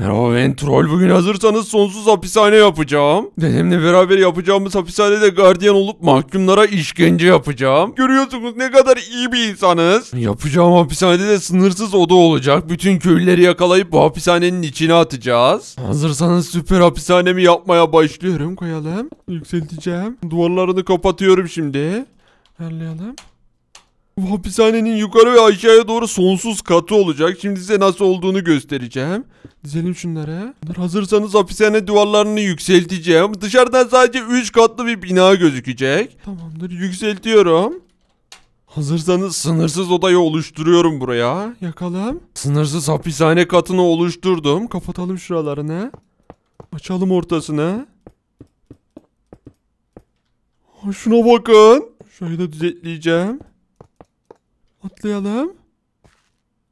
Merhaba ben troll bugün hazırsanız sonsuz hapishane yapacağım. Dedemle beraber yapacağımız hapishanede gardiyan olup mahkumlara işkence yapacağım. Görüyorsunuz ne kadar iyi bir insanız. Yapacağım hapishanede de sınırsız oda olacak. Bütün köylüleri yakalayıp bu hapishanenin içine atacağız. Hazırsanız süper hapishanemi yapmaya başlıyorum koyalım. Yükselteceğim. Duvarlarını kapatıyorum şimdi. Ayarlayalım. Bu hapishanenin yukarı ve aşağıya doğru sonsuz katı olacak. Şimdi size nasıl olduğunu göstereceğim. Dizelim şunlara. Bunlar hazırsanız hapishane duvarlarını yükselteceğim. Dışarıdan sadece 3 katlı bir bina gözükecek. Tamamdır yükseltiyorum. Hazırsanız sınırsız odayı oluşturuyorum buraya. Yakalım. Sınırsız hapishane katını oluşturdum. Kapatalım şuralarını. Açalım ortasını. Şuna bakın. Şöyle düzeltleyeceğim. Atlayalım.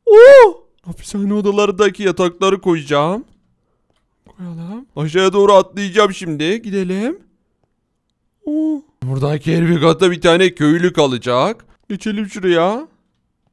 Oo! Hapishane odalarındaki yatakları koyacağım. Koyalım. Aşağıya doğru atlayacağım şimdi. Gidelim. Oo. Buradaki her bir katta bir tane köylü kalacak. Geçelim şuraya.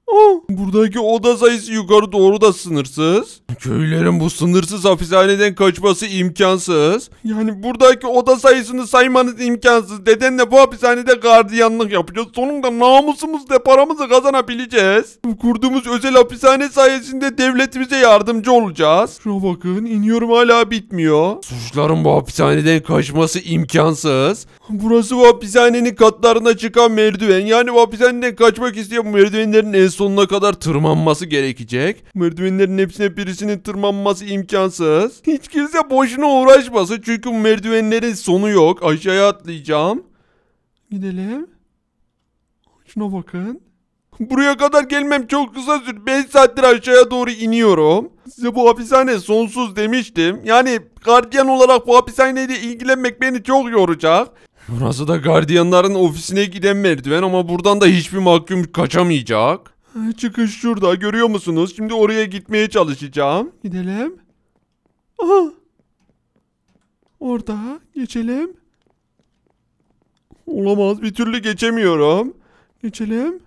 Oh. Buradaki oda sayısı yukarı doğru da sınırsız. Köylerin bu sınırsız hapishaneden kaçması imkansız. Yani buradaki oda sayısını saymanız imkansız. Dedenle bu hapishanede gardiyanlık yapacağız. Sonunda namusumuzla paramızı kazanabileceğiz. Kurduğumuz özel hapishane sayesinde devletimize yardımcı olacağız. Şuna bakın iniyorum hala bitmiyor. Suçların bu hapishaneden kaçması imkansız. Burası bu hapishanenin katlarına çıkan merdiven. Yani bu hapishaneden kaçmak isteyen merdivenlerin en sonuna kadar tırmanması gerekecek. Merdivenlerin hepsine birisinin tırmanması imkansız. Hiç kimse boşuna uğraşmasın çünkü merdivenlerin sonu yok. Aşağıya atlayacağım. Gidelim. Şuna bakın. Buraya kadar gelmem çok kısa sür. 5 saattir aşağıya doğru iniyorum. Size bu hapishane sonsuz demiştim. Yani gardiyan olarak bu hapishaneyle ilgilenmek beni çok yoracak. Burası da gardiyanların ofisine giden merdiven ama buradan da hiçbir mahkum kaçamayacak. Çıkış şurada görüyor musunuz? Şimdi oraya gitmeye çalışacağım. Gidelim. Aha. Orada geçelim. Olamaz bir türlü geçemiyorum. Geçelim.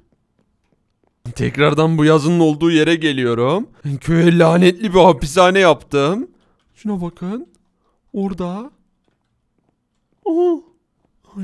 Tekrardan bu yazının olduğu yere geliyorum. Köye lanetli bir hapishane yaptım. Şuna bakın. Orada. Aha.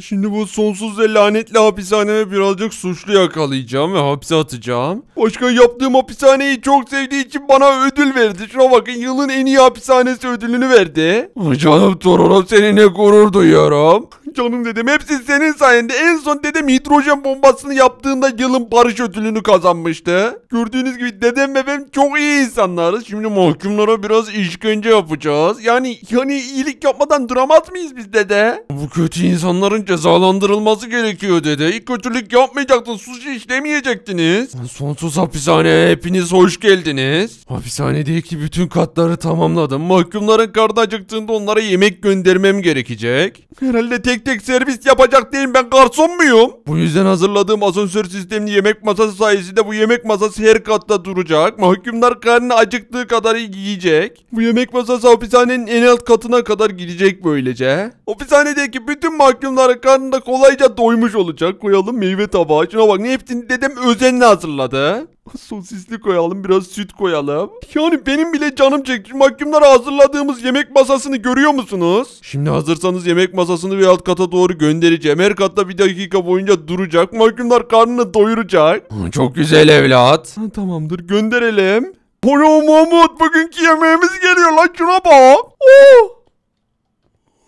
Şimdi bu sonsuz ve lanetli hapishaneme birazcık suçlu yakalayacağım ve hapse atacağım. Başka yaptığım hapishaneyi çok sevdiği için bana ödül verdi. Şuna bakın yılın en iyi hapishanesi ödülünü verdi. Canım torunum seni ne gurur duyuyorum canım dedim. Hepsi senin sayende. En son dedem hidrojen bombasını yaptığında yılın barış ödülünü kazanmıştı. Gördüğünüz gibi dedem ve ben çok iyi insanlarız. Şimdi mahkumlara biraz işkence yapacağız. Yani yani iyilik yapmadan duramaz mıyız biz dede? Bu kötü insanların cezalandırılması gerekiyor dede. İlk kötülük yapmayacaktınız. suçu işlemeyecektiniz. Sonsuz hapishane hepiniz hoş geldiniz. Hapishanedeki bütün katları tamamladım. Mahkumların karnı acıktığında onlara yemek göndermem gerekecek. Herhalde tek tek servis yapacak değilim ben garson muyum? Bu yüzden hazırladığım asansör sistemli yemek masası sayesinde bu yemek masası her katta duracak. Mahkumlar karnını acıktığı kadar yiyecek. Bu yemek masası hapishanenin en alt katına kadar gidecek böylece. Hapishanedeki bütün mahkumların karnında kolayca doymuş olacak. Koyalım meyve tabağı. Şuna bak ne hepsini dedem özenle hazırladı. Sosisli koyalım biraz süt koyalım. Yani benim bile canım çekti. Mahkumlara hazırladığımız yemek masasını görüyor musunuz? Şimdi hazırsanız yemek masasını bir alt kata doğru göndereceğim. Her katta bir dakika boyunca duracak. Mahkumlar karnını doyuracak. Çok güzel evlat. Ha, tamamdır gönderelim. Alo Mahmut bugünkü yemeğimiz geliyor lan şuna bak. Oh.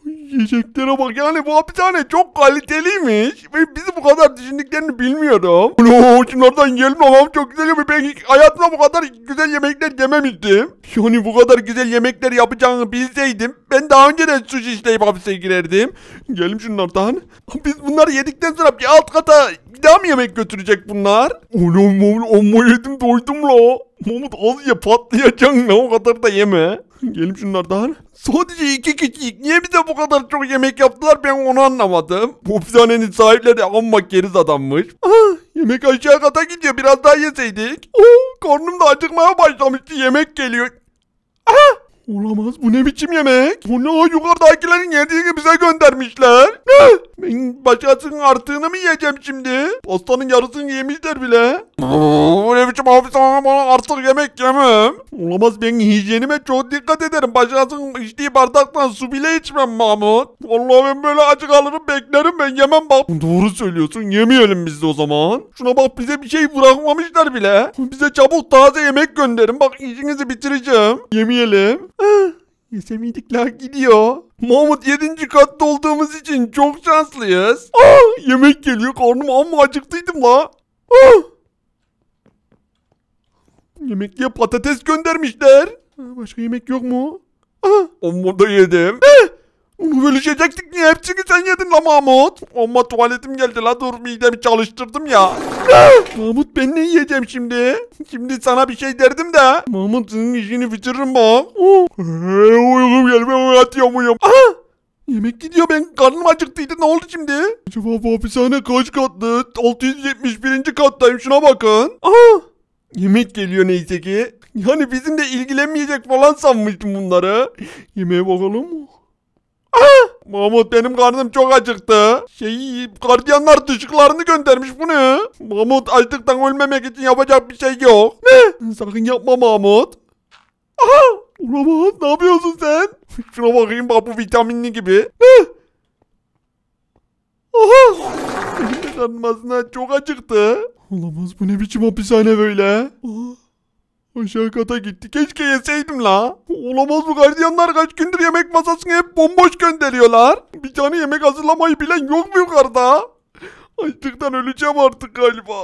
Yiyeceklere bak yani bu hapishane çok kaliteliymiş. Ve bizi bu kadar düşündüklerini bilmiyorum. Ulan şunlardan yiyelim tamam çok güzel yemek. Ben hayatımda bu kadar güzel yemekler yememiştim. Yani bu kadar güzel yemekler yapacağını bilseydim ben daha önce de suç işleyip hapse girerdim. Gelin şunun Biz bunları yedikten sonra bir alt kata bir daha mı yemek götürecek bunlar? Oğlum oğlum amma yedim doydum la. Mahmut az ye patlayacaksın la o kadar da yeme. Gelin şunlardan. Sadece iki kişilik niye bize bu kadar çok yemek yaptılar ben onu anlamadım. Bu hapishanenin sahipleri amma geriz adammış. Ah, yemek aşağı kata gidiyor biraz daha yeseydik. Oh, karnım da acıkmaya başlamıştı yemek geliyor. Aha Olamaz bu ne biçim yemek? Bunu yukarıdakilerin yediğini bize göndermişler. ben başkasının artığını mı yiyeceğim şimdi? Pastanın yarısını yemişler bile. bu ne biçim abi sana bana artık yemek yemem. Olamaz ben hijyenime çok dikkat ederim. Başkasının içtiği bardaktan su bile içmem Mahmut. Vallahi ben böyle acı kalırım beklerim ben yemem bak. Doğru söylüyorsun yemeyelim biz de o zaman. Şuna bak bize bir şey bırakmamışlar bile. Bize çabuk taze yemek gönderin bak işinizi bitireceğim. Yemeyelim. Ah, Yesemedikler gidiyor. Mahmut 7. katta olduğumuz için çok şanslıyız. Ah, yemek geliyor karnım ama acıktıydım la. Ah. Yemekliğe patates göndermişler. Ah, başka yemek yok mu? Aha. Onu da yedim. Eh, onu Bölüşecektik niye hepsini sen yedin la Mahmut? Ama tuvaletim geldi la dur midemi çalıştırdım ya. Mahmut ben ne yiyeceğim şimdi? Şimdi sana bir şey derdim de. Mahmut senin işini bitiririm bak. Oh. Uykum gelme atıyorum uyum. Aha! Yemek gidiyor ben karnım acıktıydı ne oldu şimdi? Acaba bu hapishane kaç katlı? 671. kattayım şuna bakın. Aha! Yemek geliyor neyse ki. Yani bizim de ilgilenmeyecek falan sanmıştım bunları. Yemeğe bakalım. Mahmut benim karnım çok acıktı. Şey gardiyanlar dışıklarını göndermiş bunu. Mahmut açlıktan ölmemek için yapacak bir şey yok. Ne? Sakın yapma Mahmut. Aha! Olamaz ne yapıyorsun sen? Şuna bakayım bak bu vitaminli gibi. Ne? Aha! Benim de karnım aslında çok acıktı. Olamaz bu ne biçim hapishane böyle? Aa. Aşağı kata gitti. Keşke yeseydim la. Olamaz bu gardiyanlar kaç gündür yemek masasını hep bomboş gönderiyorlar. Bir tane yemek hazırlamayı bilen yok mu yukarıda? Açlıktan öleceğim artık galiba.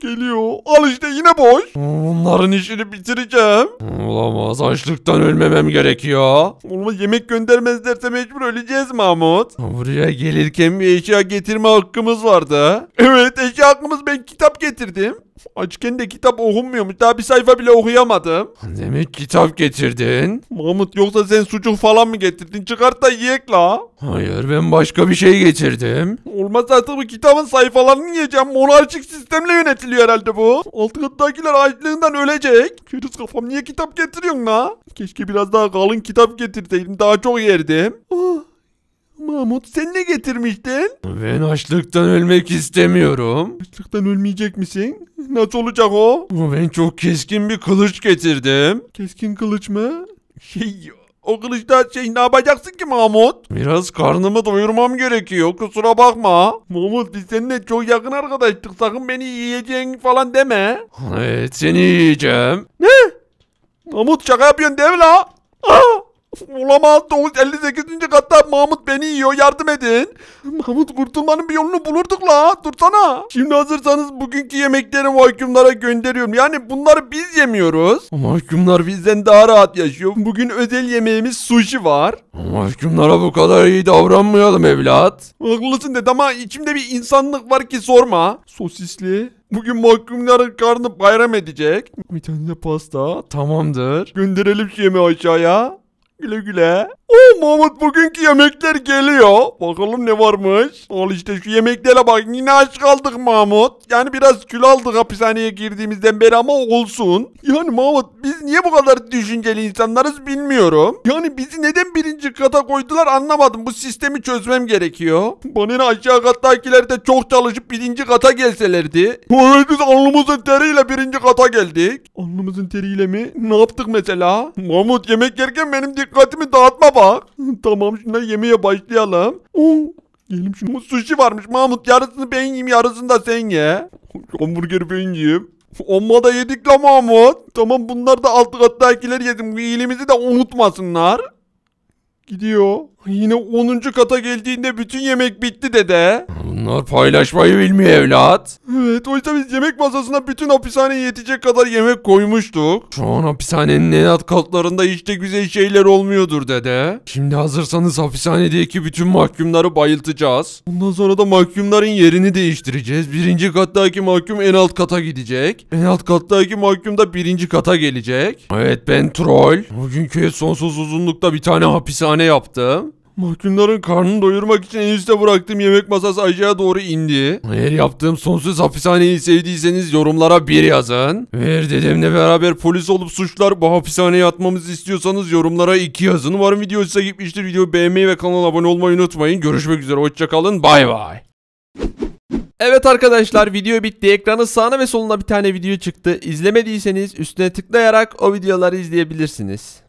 Geliyor. Al işte yine boş. Bunların işini bitireceğim. Olamaz. Açlıktan ölmemem gerekiyor. Olma yemek göndermezlerse mecbur öleceğiz Mahmut. Buraya gelirken bir eşya getirme hakkımız vardı. Evet eşya hakkımız ben kitap getirdim. Açken de kitap okunmuyormuş. Daha bir sayfa bile okuyamadım. Demek kitap getirdin. Mahmut yoksa sen sucuk falan mı getirdin? Çıkart da yiyek la. Hayır ben başka bir şey getirdim. Olmaz artık bu kitabın sayfalarını yiyeceğim. Monarşik sistemle yönetil kesiliyor herhalde bu. Alt kattakiler açlığından ölecek. Keriz kafam niye kitap getiriyorsun la? Keşke biraz daha kalın kitap getirseydim daha çok yerdim. Ah, Mahmut sen ne getirmiştin? Ben açlıktan ölmek istemiyorum. Açlıktan ölmeyecek misin? Nasıl olacak o? Ben çok keskin bir kılıç getirdim. Keskin kılıç mı? Şey o kılıçta şey ne yapacaksın ki Mahmut? Biraz karnımı doyurmam gerekiyor kusura bakma. Mahmut biz seninle çok yakın arkadaştık sakın beni yiyeceğin falan deme. Evet seni yiyeceğim. Ne? Mahmut şaka yapıyorsun değil mi la? Aa! Ah! Olamaz. 58. katta Mahmut beni yiyor. Yardım edin. Mahmut kurtulmanın bir yolunu bulurduk la. Dursana. Şimdi hazırsanız bugünkü yemekleri mahkumlara gönderiyorum. Yani bunları biz yemiyoruz. Mahkumlar bizden daha rahat yaşıyor. Bugün özel yemeğimiz sushi var. Mahkumlara bu kadar iyi davranmayalım evlat. Haklısın dedi ama içimde bir insanlık var ki sorma. Sosisli. Bugün mahkumların karnı bayram edecek. Bir tane de pasta. Tamamdır. Gönderelim şu yemeği aşağıya. Güle güle. Oo oh, Mahmut bugünkü yemekler geliyor. Bakalım ne varmış. Al işte şu yemeklere bak yine aç kaldık Mahmut. Yani biraz kül aldık hapishaneye girdiğimizden beri ama olsun. Yani Mahmut biz niye bu kadar düşünceli insanlarız bilmiyorum. Yani bizi neden birinci kata koydular anlamadım. Bu sistemi çözmem gerekiyor. Bana ne aşağı kattakiler de çok çalışıp birinci kata gelselerdi. Evet biz alnımızın teriyle birinci kata geldik. Alnımızın teriyle mi? Ne yaptık mesela? Mahmut yemek yerken benim dikkatimi dağıtma bak. tamam şimdi yemeye başlayalım. Oo, oh, şimdi Sushi varmış Mahmut. Yarısını ben yiyeyim yarısını da sen ye. Hamburgeri ben yiyeyim. Amma da yedik la Mahmut. Tamam bunlar da altı kattakiler yedim. Bu de unutmasınlar. Gidiyor. Yine 10. kata geldiğinde bütün yemek bitti dede. Bunlar paylaşmayı bilmiyor evlat. Evet oysa biz yemek masasına bütün hapishaneye yetecek kadar yemek koymuştuk. Şu an hapishanenin en alt katlarında hiç de güzel şeyler olmuyordur dede. Şimdi hazırsanız hapishanedeki bütün mahkumları bayıltacağız. Ondan sonra da mahkumların yerini değiştireceğiz. Birinci kattaki mahkum en alt kata gidecek. En alt kattaki mahkum da birinci kata gelecek. Evet ben troll. Bugünkü sonsuz uzunlukta bir tane hapishane tane yaptım. Mahkumların karnını doyurmak için en üste bıraktığım yemek masası aşağıya doğru indi. Eğer yaptığım sonsuz hapishaneyi sevdiyseniz yorumlara bir yazın. Eğer dedemle beraber polis olup suçlar bu hapishaneye atmamızı istiyorsanız yorumlara iki yazın. Umarım video size gitmiştir. Videoyu beğenmeyi ve kanala abone olmayı unutmayın. Görüşmek üzere hoşçakalın bay bay. Evet arkadaşlar video bitti. Ekranın sağına ve soluna bir tane video çıktı. İzlemediyseniz üstüne tıklayarak o videoları izleyebilirsiniz.